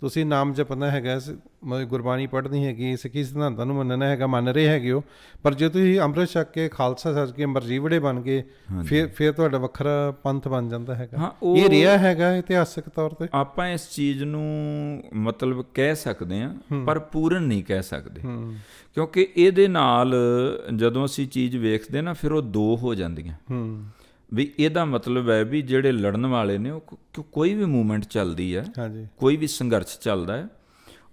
ਤੁਸੀਂ ਨਾਮ ਜਪਣਾ ਹੈਗਾ ਗੁਰਬਾਣੀ ਪੜ੍ਹਨੀ ਹੈਗੀ ਸਿੱਖੀ ਸਿਧਾਂਤਾਂ ਨੂੰ ਮੰਨਣਾ ਹੈਗਾ ਮੰਨ ਰਹੇ ਹੈਗੇ ਹੋ ਪਰ ਜੇ ਤੁਸੀਂ ਅੰਮ੍ਰਿਤ ਛਕ ਕੇ ਖਾਲਸਾ ਸੱਜ ਕੇ ਮਰਜੀਵੜੇ ਬਣ ਕੇ ਫਿਰ ਫਿਰ ਤੁਹਾਡਾ ਵੱਖਰਾ ਪੰਥ ਬਣ ਜਾਂਦਾ ਹੈਗਾ ਇਹ ਰਿਹਾ ਹੈਗਾ ਇਤਿਹਾਸਕ ਤੌਰ ਤੇ ਆਪਾਂ ਇਸ ਚੀਜ਼ ਨੂੰ ਮਤਲਬ ਕਹਿ ਸਕਦੇ ਆ ਪਰ ਪੂਰਨ ਨਹੀਂ ਕਹਿ ਸਕਦੇ ਕਿਉਂਕਿ ਇਹਦੇ ਨਾਲ ਜਦੋਂ ਅਸੀਂ ਚੀਜ਼ ਵੇਖਦੇ ਨਾ ਫਿਰ ਉਹ ਦੋ ਹੋ ਜਾਂਦੀਆਂ ਹੂੰ ਵੀ ਇਹਦਾ ਮਤਲਬ ਹੈ ਵੀ ਜਿਹੜੇ ਲੜਨ ਵਾਲੇ ਨੇ ਉਹ ਕੋਈ ਵੀ ਮੂਵਮੈਂਟ ਚੱਲਦੀ ਹੈ ਕੋਈ ਵੀ ਸੰਘਰਸ਼ ਚੱਲਦਾ ਹੈ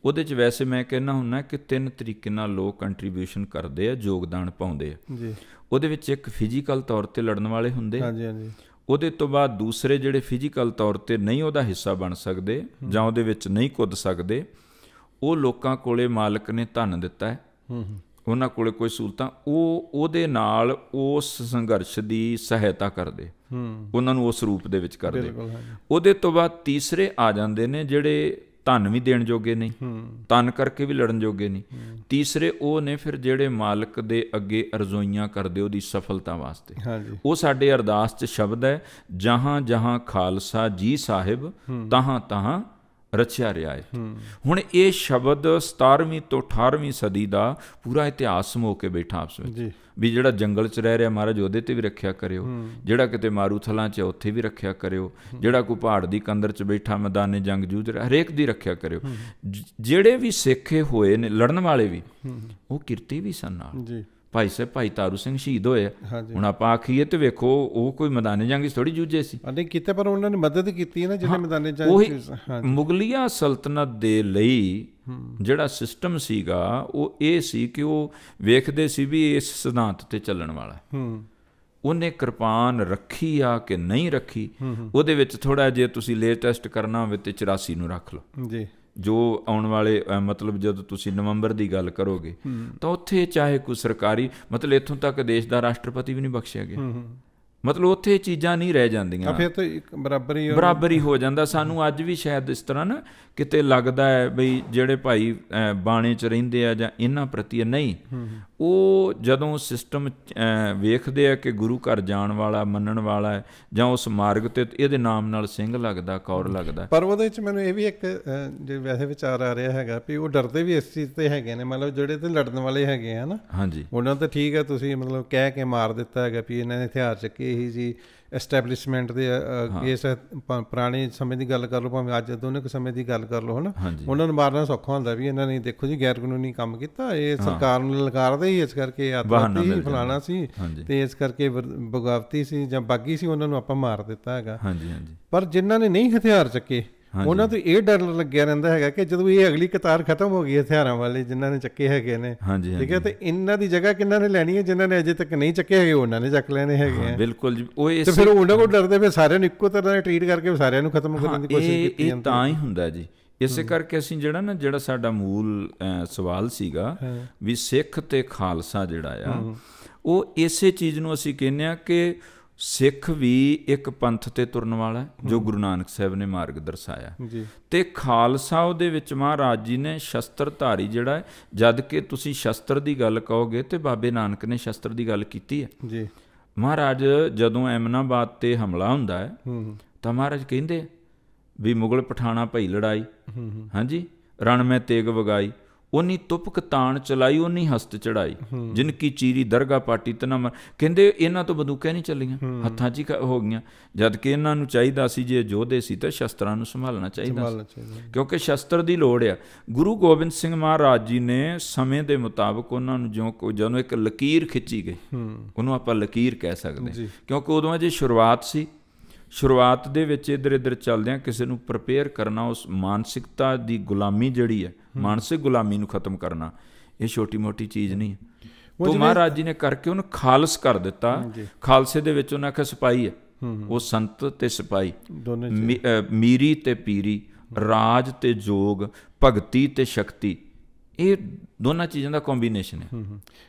ਉਹਦੇ ਚ ਵੈਸੇ ਮੈਂ ਕਹਿਣਾ ਹੁੰਦਾ ਕਿ ਤਿੰਨ ਤਰੀਕੇ ਨਾਲ ਲੋਕ ਕੰਟਰੀਬਿਊਸ਼ਨ ਕਰਦੇ ਆ ਯੋਗਦਾਨ ਪਾਉਂਦੇ ਆ ਜੀ ਉਹਦੇ ਵਿੱਚ ਇੱਕ ਫਿਜ਼ੀਕਲ ਤੌਰ ਤੇ ਲੜਨ ਵਾਲੇ ਹੁੰਦੇ ਹਾਂਜੀ ਹਾਂਜੀ ਉਹਦੇ ਤੋਂ ਬਾਅਦ ਦੂਸਰੇ ਜਿਹੜੇ ਫਿਜ਼ੀਕਲ ਤੌਰ ਤੇ ਨਹੀਂ ਉਹਦਾ ਹਿੱਸਾ ਬਣ ਸਕਦੇ ਜਾਂ ਉਹਦੇ ਵਿੱਚ ਨਹੀਂ ਕੁੱਦ ਸਕਦੇ ਉਹ ਲੋਕਾਂ ਕੋਲੇ ਮਾਲਕ ਨੇ ਧਨ ਦਿੱਤਾ ਹੈ ਹੂੰ ਹੂੰ ਉਹਨਾਂ ਕੋਲੇ ਕੋਈ ਸਹੂਲਤਾਂ ਉਹ ਉਹਦੇ ਨਾਲ ਉਸ ਸੰਘਰਸ਼ ਦੀ ਸਹਾਇਤਾ ਕਰਦੇ ਉਹਨਾਂ ਨੂੰ ਉਸ ਰੂਪ ਦੇ ਵਿੱਚ ਕਰਦੇ ਉਹਦੇ ਤੋਂ ਬਾਅਦ ਤੀਸਰੇ ਆ ਜਾਂਦੇ ਨੇ ਜਿਹੜੇ ਧਨ ਵੀ ਦੇਣ ਜੋਗੇ ਨਹੀਂ ਤਨ ਕਰਕੇ ਵੀ ਲੜਨ ਜੋਗੇ ਨਹੀਂ ਤੀਸਰੇ ਉਹ ਨੇ ਫਿਰ ਜਿਹੜੇ ਮਾਲਕ ਦੇ ਅੱਗੇ ਅਰਜ਼ੋਈਆਂ ਕਰਦੇ ਉਹਦੀ ਸਫਲਤਾ ਵਾਸਤੇ ਉਹ ਸਾਡੇ ਅਰਦਾਸ 'ਚ ਸ਼ਬਦ ਹੈ ਜਹਾਂ ਜਹਾਂ ਖਾਲਸਾ ਜੀ ਸਾਹਿਬ ਤਹਾਂ ਤਹਾਂ ਰਚਿਆ ਰਿਹਾ ਹੈ ਹੁਣ ਇਹ ਸ਼ਬਦ 17ਵੀਂ ਤੋਂ 18ਵੀਂ ਸਦੀ ਦਾ ਪੂਰਾ ਇਤਿਹਾਸ ਸਮੋ ਕੇ ਬੈਠਾ ਆਪਸ ਵਿੱਚ ਵੀ ਜਿਹੜਾ ਜੰਗਲ 'ਚ ਰਹਿ ਰਿਹਾ ਮਹਾਰਾਜ ਉਹਦੇ ਤੇ ਵੀ ਰੱਖਿਆ ਕਰਿਓ ਜਿਹੜਾ ਕਿਤੇ ਮਾਰੂਥਲਾਂ 'ਚ ਉੱਥੇ ਵੀ ਰੱਖਿਆ ਕਰਿਓ ਜਿਹੜਾ ਕੋਈ ਪਹਾੜ ਦੀ ਕੰਦਰ 'ਚ ਬੈਠਾ ਮੈਦਾਨੇ ਜੰਗ ਜੂਝ ਰਿਹਾ ਹਰੇਕ ਦੀ ਰੱਖਿਆ ਕਰਿਓ ਜਿਹੜੇ ਵੀ ਸਿੱਖੇ ਹੋਏ ਨੇ ਲੜਨ ਵਾਲੇ ਵੀ ਉਹ ਕਿਰਤੀ ਵੀ ਸਨ ਨਾਲ ਜੀ ਭਾਈ ਸਾਹਿਬ ਭਾਈ ਤਾਰੂ ਸਿੰਘ ਸ਼ਹੀਦ ਹੋਏ ਹੁਣ ਆਪਾਂ ਆਖੀਏ ਤੇ ਵੇਖੋ ਉਹ ਕੋਈ ਮੈਦਾਨੇ ਜੰਗ ਥੋੜੀ ਜੂਝੇ ਸੀ ਨਹੀਂ ਕਿਤੇ ਪਰ ਉਹਨਾਂ ਨੇ ਮਦਦ ਕੀਤੀ ਹੈ ਨਾ ਜਿਹੜੇ ਮੈਦਾਨੇ ਜੰਗ ਮੁਗਲੀਆ ਸਲਤਨਤ ਦੇ ਲਈ ਜਿਹੜਾ ਸਿਸਟਮ ਸੀਗਾ ਉਹ ਇਹ ਸੀ ਕਿ ਉਹ ਵੇਖਦੇ ਸੀ ਵੀ ਇਸ ਸਿਧਾਂਤ ਤੇ ਚੱਲਣ ਵਾਲਾ ਹੂੰ ਉਹਨੇ ਕਿਰਪਾਨ ਰੱਖੀ ਆ ਕਿ ਨਹੀਂ ਰੱਖੀ ਉਹਦੇ ਵਿੱਚ ਥੋੜਾ ਜੇ ਤੁਸੀਂ ਲੇਟੈਸਟ ਕਰਨਾ ਹੋਵੇ ਤੇ 84 ਨੂੰ ਰੱਖ ਲਓ ਜੀ ਜੋ ਆਉਣ ਵਾਲੇ ਮਤਲਬ ਜਦੋਂ ਤੁਸੀਂ ਨਵੰਬਰ ਦੀ ਗੱਲ ਕਰੋਗੇ ਤਾਂ ਉੱਥੇ ਚਾਹੇ ਕੋਈ ਸਰਕਾਰੀ ਮਤਲਬ ਇੱਥੋਂ ਤੱਕ ਦੇਸ਼ ਦਾ ਰਾਸ਼ਟਰਪਤੀ ਵੀ ਨਹੀਂ ਬਖਸ਼ਿਆ ਗਿਆ ਮਤਲਬ ਉੱਥੇ ਚੀਜ਼ਾਂ ਨਹੀਂ ਰਹਿ ਜਾਂਦੀਆਂ ਫਿਰ ਤਾਂ ਇੱਕ ਬਰਾਬਰੀ ਬਰਾਬਰੀ ਹੋ ਜਾਂਦਾ ਸਾਨੂੰ ਅੱਜ ਵੀ ਸ਼ਾਇਦ ਇਸ ਤਰ੍ਹਾਂ ਨਾ ਕਿਤੇ ਲੱਗਦਾ ਹੈ ਬਈ ਜਿਹੜੇ ਭਾਈ ਬਾਣੇ 'ਚ ਰਹਿੰਦੇ ਆ ਜਾਂ ਇਹਨਾਂ ਪ੍ਰਤੀ ਨਹੀਂ ਉਹ ਜਦੋਂ ਸਿਸਟਮ ਵੇਖਦੇ ਆ ਕਿ ਗੁਰੂ ਘਰ ਜਾਣ ਵਾਲਾ ਮੰਨਣ ਵਾਲਾ ਜਾਂ ਉਸ ਮਾਰਗ ਤੇ ਇਹਦੇ ਨਾਮ ਨਾਲ ਸਿੰਘ ਲੱਗਦਾ ਕੌਰ ਲੱਗਦਾ ਪਰ ਉਹਦੇ ਵਿੱਚ ਮੈਨੂੰ ਇਹ ਵੀ ਇੱਕ ਜੇ ਵੈਸੇ ਵਿਚਾਰ ਆ ਰਿਹਾ ਹੈਗਾ ਵੀ ਉਹ ਡਰਦੇ ਵੀ ਇਸ ਚੀਜ਼ ਤੇ ਹੈਗੇ ਨੇ ਮਤਲਬ ਜਿਹੜੇ ਤੇ ਲੜਨ ਵਾਲੇ ਹੈਗੇ ਹਨ ਹਾਂਜੀ ਉਹਨਾਂ ਤਾਂ ਠੀਕ ਹੈ ਤੁਸੀਂ ਮਤਲਬ ਕਹਿ ਕੇ ਮਾਰ ਦਿੱਤਾ ਹੈਗਾ ਵੀ ਇਹਨਾਂ ਨੇ ਹਥਿਆਰ ਚੱਕੇ ਇਹੀ ਜੀ ਐਸਟੈਬਲਿਸ਼ਮੈਂਟ ਦੇ ਕੇਸ ਪੁਰਾਣੇ ਸਮੇਂ ਦੀ ਗੱਲ ਕਰ ਲਓ ਭਾਵੇਂ ਅੱਜ ਦੋਨੇ ਕੁ ਸਮੇਂ ਦੀ ਗੱਲ ਕਰ ਲਓ ਹਨਾ ਉਹਨਾਂ ਨੂੰ ਮਾਰਨਾ ਸੌਖਾ ਹੁੰਦਾ ਵੀ ਇਹਨਾਂ ਨੇ ਦੇਖੋ ਜੀ ਗੈਰ ਕਾਨੂੰਨੀ ਕੰਮ ਕੀਤਾ ਇਹ ਸਰਕਾਰ ਨੂੰ ਲਲਕਾਰਦੇ ਹੀ ਇਸ ਕਰਕੇ ਆਤਮਾਤੀ ਫਲਾਣਾ ਸੀ ਤੇ ਇਸ ਕਰਕੇ ਬਗਾਵਤੀ ਸੀ ਜਾਂ ਬਾਗੀ ਸੀ ਉਹਨਾਂ ਨੂੰ ਆਪਾਂ ਮਾਰ ਦਿੱਤਾ ਹੈਗਾ ਹਾਂਜੀ ਹਾਂਜੀ ਪਰ ਜਿਨ੍ਹਾਂ ਨੇ ਨਹੀਂ ਹਥਿਆਰ ਚੱਕੇ ਉਹਨਾਂ ਤੋਂ ਇਹ ਡਰ ਲੱਗਿਆ ਰਹਿੰਦਾ ਹੈਗਾ ਕਿ ਜਦੋਂ ਇਹ ਅਗਲੀ ਕਤਾਰ ਖਤਮ ਹੋ ਗਈ ਹਥਿਆਰਾਂ ਵਾਲੇ ਜਿਨ੍ਹਾਂ ਨੇ ਚੱਕੇ ਹੈਗੇ ਨੇ ਠੀਕ ਹੈ ਤੇ ਇਹਨਾਂ ਦੀ ਜਗ੍ਹਾ ਕਿੰਨਾਂ ਨੇ ਲੈਣੀ ਹੈ ਜਿਨ੍ਹਾਂ ਨੇ ਅਜੇ ਤੱਕ ਨਹੀਂ ਚੱਕੇ ਹੈਗੇ ਉਹਨਾਂ ਨੇ ਚੱਕ ਲੈਣੇ ਹੈਗੇ ਆ ਬਿਲਕੁਲ ਜੀ ਉਹ ਇਸ ਤੇ ਫਿਰ ਉਹਨਾਂ ਕੋਲ ਡਰਦੇ ਫਿਰ ਸਾਰਿਆਂ ਨੂੰ ਇੱਕੋ ਤਰ੍ਹਾਂ ਟ੍ਰੀਟ ਕਰਕੇ ਸਾਰਿਆਂ ਨੂੰ ਖਤਮ ਕਰਨ ਦੀ ਕੋਸ਼ਿਸ਼ ਕੀਤੀ ਜਾਂਦੀ ਹੈ ਇਹ ਤਾਂ ਹੀ ਹੁੰਦਾ ਜੀ ਇਸੇ ਕਰਕੇ ਅਸੀਂ ਜਿਹੜਾ ਨਾ ਜਿਹੜਾ ਸਾਡਾ ਮੂਲ ਸਵਾਲ ਸੀਗਾ ਵੀ ਸਿੱਖ ਤੇ ਖਾਲਸਾ ਜਿਹੜਾ ਆ ਉਹ ਇਸੇ ਚੀਜ਼ ਨੂੰ ਅਸੀਂ ਕਹਿੰਨੇ ਆ ਕਿ ਸਿੱਖ ਵੀ ਇੱਕ ਪੰਥ ਤੇ ਤੁਰਨ ਵਾਲਾ ਜੋ ਗੁਰੂ ਨਾਨਕ ਸਾਹਿਬ ਨੇ ਮਾਰਗ ਦਰਸਾਇਆ ਜੀ ਤੇ ਖਾਲਸਾ ਉਹਦੇ ਵਿੱਚ ਮਹਾਰਾਜ ਜੀ ਨੇ ਸ਼ਸਤਰਧਾਰੀ ਜਿਹੜਾ ਹੈ ਜਦ ਕਿ ਤੁਸੀਂ ਸ਼ਸਤਰ ਦੀ ਗੱਲ ਕਹੋਗੇ ਤੇ ਬਾਬੇ ਨਾਨਕ ਨੇ ਸ਼ਸਤਰ ਦੀ ਗੱਲ ਕੀਤੀ ਹੈ ਜੀ ਮਹਾਰਾਜ ਜਦੋਂ ਐਮਨਾਬਾਦ ਤੇ ਹਮਲਾ ਹੁੰਦਾ ਹੈ ਹੂੰ ਤਾਂ ਮਹਾਰਾਜ ਕਹਿੰਦੇ ਵੀ ਮੁਗਲ ਪਠਾਣਾ ਭਈ ਲੜਾਈ ਹਾਂਜੀ ਰਣ ਮੈਂ ਤੇਗ ਵਗਾਈ ਉਨੀ ਤੁਪਕ ਤਾਣ ਚਲਾਈ ਉਨੀ ਹਸਤ ਚੜਾਈ ਜਿਨ ਕੀ ਚੀਰੀ ਦਰਗਾ ਪਾਟੀ ਤਨਮ ਕਹਿੰਦੇ ਇਹਨਾਂ ਤੋਂ ਬੰਦੂਕਾਂ ਨਹੀਂ ਚੱਲੀਆਂ ਹੱਥਾਂ 'ਚ ਹੋ ਗਈਆਂ ਜਦ ਕਿ ਇਹਨਾਂ ਨੂੰ ਚਾਹੀਦਾ ਸੀ ਜੇ ਜੋਧੇ ਸੀ ਤਾਂ ਸ਼ਸਤਰਾਂ ਨੂੰ ਸੰਭਾਲਣਾ ਚਾਹੀਦਾ ਸੀ ਕਿਉਂਕਿ ਸ਼ਸਤਰ ਦੀ ਲੋੜ ਆ ਗੁਰੂ ਗੋਬਿੰਦ ਸਿੰਘ ਮਹਾਰਾਜ ਜੀ ਨੇ ਸਮੇਂ ਦੇ ਮੁਤਾਬਕ ਉਹਨਾਂ ਨੂੰ ਜਿਉਂ ਜਦੋਂ ਇੱਕ ਲਕੀਰ ਖਿੱਚੀ ਗਈ ਉਹਨੂੰ ਆਪਾਂ ਲਕੀਰ ਕਹਿ ਸਕਦੇ ਕਿਉਂਕਿ ਉਦੋਂ ਜੇ ਸ਼ੁਰੂਆਤ ਸੀ ਸ਼ੁਰੂਆਤ ਦੇ ਵਿੱਚ ਇਧਰ ਇਧਰ ਚੱਲਦਿਆਂ ਕਿਸੇ ਨੂੰ ਪ੍ਰਪੇਅਰ ਕਰਨਾ ਉਸ ਮਾਨਸਿਕਤਾ ਦੀ ਗੁਲਾਮੀ ਜਿਹੜੀ ਹੈ ਮਾਨਸਿਕ ਗੁਲਾਮੀ ਨੂੰ ਖਤਮ ਕਰਨਾ ਇਹ ਛੋਟੀ-ਮੋਟੀ ਚੀਜ਼ ਨਹੀਂ ਹੈ ਉਹ ਮਹਾਰਾਜ ਜੀ ਨੇ ਕਰਕੇ ਉਹਨੂੰ ਖਾਲਸ ਕਰ ਦਿੱਤਾ ਖਾਲਸੇ ਦੇ ਵਿੱਚ ਉਹਨਾਂ ਆਖਿਆ ਸਿਪਾਈ ਹੈ ਉਹ ਸੰਤ ਤੇ ਸਿਪਾਈ ਮੀਰੀ ਤੇ ਪੀਰੀ ਰਾਜ ਤੇ ਜੋਗ ਭਗਤੀ ਤੇ ਸ਼ਕਤੀ ਇਹ ਦੋਨਾਂ ਚੀਜ਼ਾਂ ਦਾ ਕੰਬੀਨੇਸ਼ਨ ਹੈ